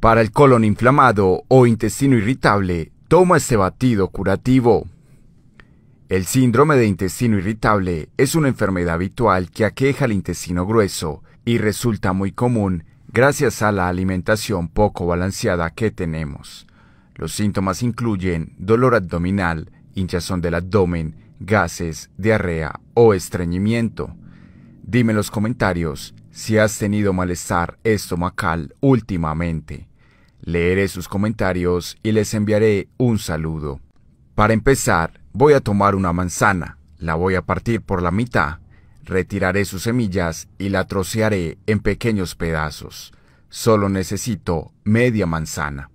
Para el colon inflamado o intestino irritable, toma este batido curativo. El síndrome de intestino irritable es una enfermedad habitual que aqueja el intestino grueso y resulta muy común gracias a la alimentación poco balanceada que tenemos. Los síntomas incluyen dolor abdominal, hinchazón del abdomen, gases, diarrea o estreñimiento. Dime en los comentarios si has tenido malestar estomacal últimamente. Leeré sus comentarios y les enviaré un saludo. Para empezar, voy a tomar una manzana, la voy a partir por la mitad, retiraré sus semillas y la trocearé en pequeños pedazos. Solo necesito media manzana.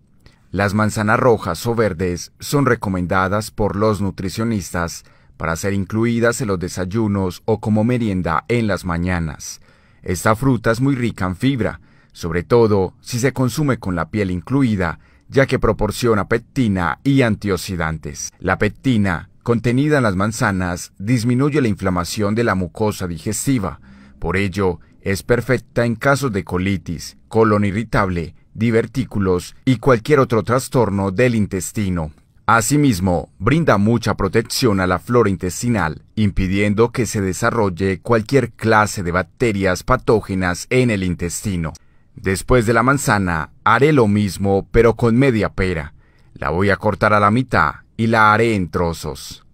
Las manzanas rojas o verdes son recomendadas por los nutricionistas para ser incluidas en los desayunos o como merienda en las mañanas. Esta fruta es muy rica en fibra, sobre todo si se consume con la piel incluida, ya que proporciona pectina y antioxidantes. La pectina, contenida en las manzanas, disminuye la inflamación de la mucosa digestiva, por ello es perfecta en casos de colitis, colon irritable, divertículos y cualquier otro trastorno del intestino. Asimismo, brinda mucha protección a la flora intestinal, impidiendo que se desarrolle cualquier clase de bacterias patógenas en el intestino. Después de la manzana haré lo mismo, pero con media pera. La voy a cortar a la mitad y la haré en trozos.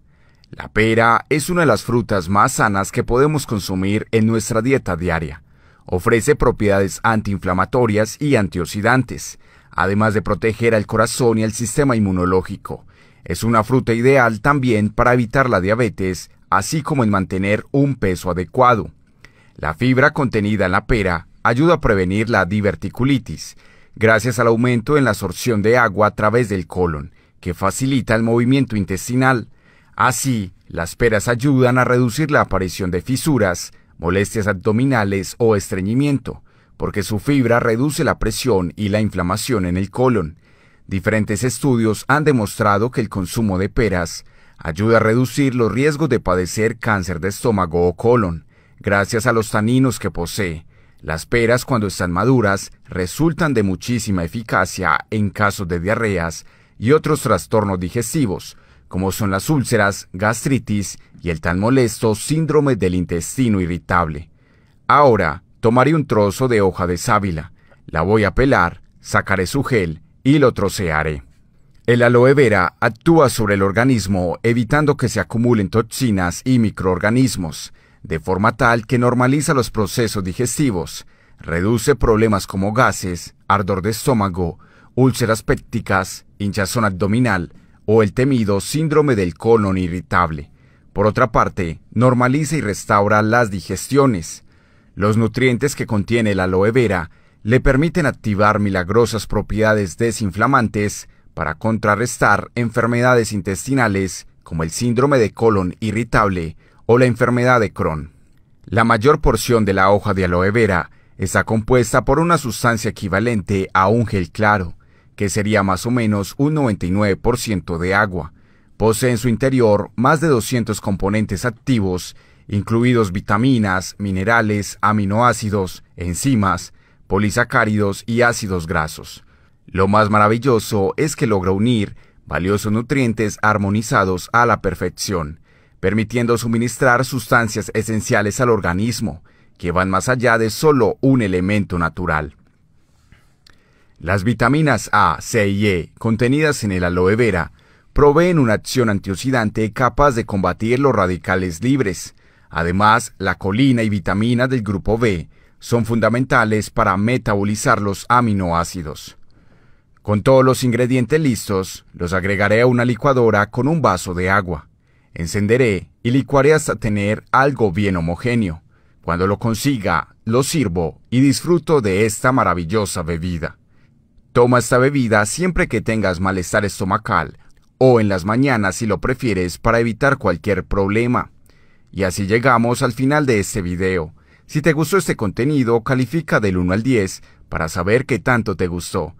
La pera es una de las frutas más sanas que podemos consumir en nuestra dieta diaria. Ofrece propiedades antiinflamatorias y antioxidantes, además de proteger al corazón y al sistema inmunológico. Es una fruta ideal también para evitar la diabetes, así como en mantener un peso adecuado. La fibra contenida en la pera ayuda a prevenir la diverticulitis, gracias al aumento en la absorción de agua a través del colon, que facilita el movimiento intestinal. Así, las peras ayudan a reducir la aparición de fisuras, molestias abdominales o estreñimiento, porque su fibra reduce la presión y la inflamación en el colon. Diferentes estudios han demostrado que el consumo de peras ayuda a reducir los riesgos de padecer cáncer de estómago o colon, gracias a los taninos que posee, las peras cuando están maduras resultan de muchísima eficacia en casos de diarreas y otros trastornos digestivos, como son las úlceras, gastritis y el tan molesto síndrome del intestino irritable. Ahora tomaré un trozo de hoja de sábila, la voy a pelar, sacaré su gel y lo trocearé. El aloe vera actúa sobre el organismo evitando que se acumulen toxinas y microorganismos, de forma tal que normaliza los procesos digestivos, reduce problemas como gases, ardor de estómago, úlceras pépticas, hinchazón abdominal o el temido síndrome del colon irritable. Por otra parte, normaliza y restaura las digestiones. Los nutrientes que contiene la aloe vera le permiten activar milagrosas propiedades desinflamantes para contrarrestar enfermedades intestinales como el síndrome de colon irritable o la enfermedad de Crohn. La mayor porción de la hoja de aloe vera está compuesta por una sustancia equivalente a un gel claro, que sería más o menos un 99% de agua. Posee en su interior más de 200 componentes activos, incluidos vitaminas, minerales, aminoácidos, enzimas, polisacáridos y ácidos grasos. Lo más maravilloso es que logra unir valiosos nutrientes armonizados a la perfección, permitiendo suministrar sustancias esenciales al organismo, que van más allá de solo un elemento natural. Las vitaminas A, C y E contenidas en el aloe vera proveen una acción antioxidante capaz de combatir los radicales libres. Además, la colina y vitamina del grupo B son fundamentales para metabolizar los aminoácidos. Con todos los ingredientes listos, los agregaré a una licuadora con un vaso de agua. Encenderé y licuaré hasta tener algo bien homogéneo. Cuando lo consiga, lo sirvo y disfruto de esta maravillosa bebida. Toma esta bebida siempre que tengas malestar estomacal o en las mañanas si lo prefieres para evitar cualquier problema. Y así llegamos al final de este video. Si te gustó este contenido, califica del 1 al 10 para saber qué tanto te gustó.